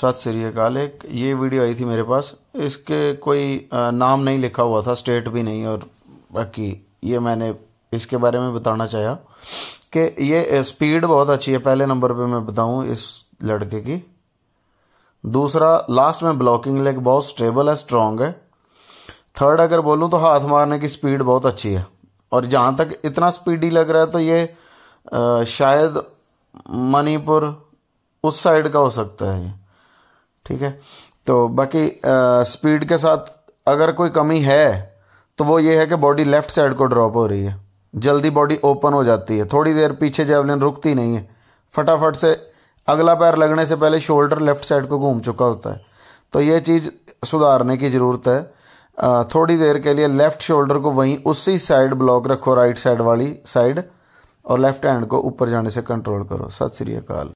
सत श्रीकाल एक ये वीडियो आई थी मेरे पास इसके कोई नाम नहीं लिखा हुआ था स्टेट भी नहीं और बाकी ये मैंने इसके बारे में बताना चाहा कि ये स्पीड बहुत अच्छी है पहले नंबर पे मैं बताऊं इस लड़के की दूसरा लास्ट में ब्लॉकिंग लेग बहुत स्टेबल है स्ट्रांग है थर्ड अगर बोलूँ तो हाथ मारने की स्पीड बहुत अच्छी है और जहाँ तक इतना स्पीडी लग रहा है तो ये आ, शायद मणिपुर उस साइड का हो सकता है ठीक है तो बाकी स्पीड के साथ अगर कोई कमी है तो वो ये है कि बॉडी लेफ्ट साइड को ड्रॉप हो रही है जल्दी बॉडी ओपन हो जाती है थोड़ी देर पीछे जेवलिन रुकती नहीं है फटाफट से अगला पैर लगने से पहले शोल्डर लेफ्ट साइड को घूम चुका होता है तो ये चीज़ सुधारने की ज़रूरत है थोड़ी देर के लिए लेफ्ट शोल्डर को वहीं उसी साइड ब्लॉक रखो राइट साइड वाली साइड और लेफ्ट हैंड को ऊपर जाने से कंट्रोल करो सत श्री अकाल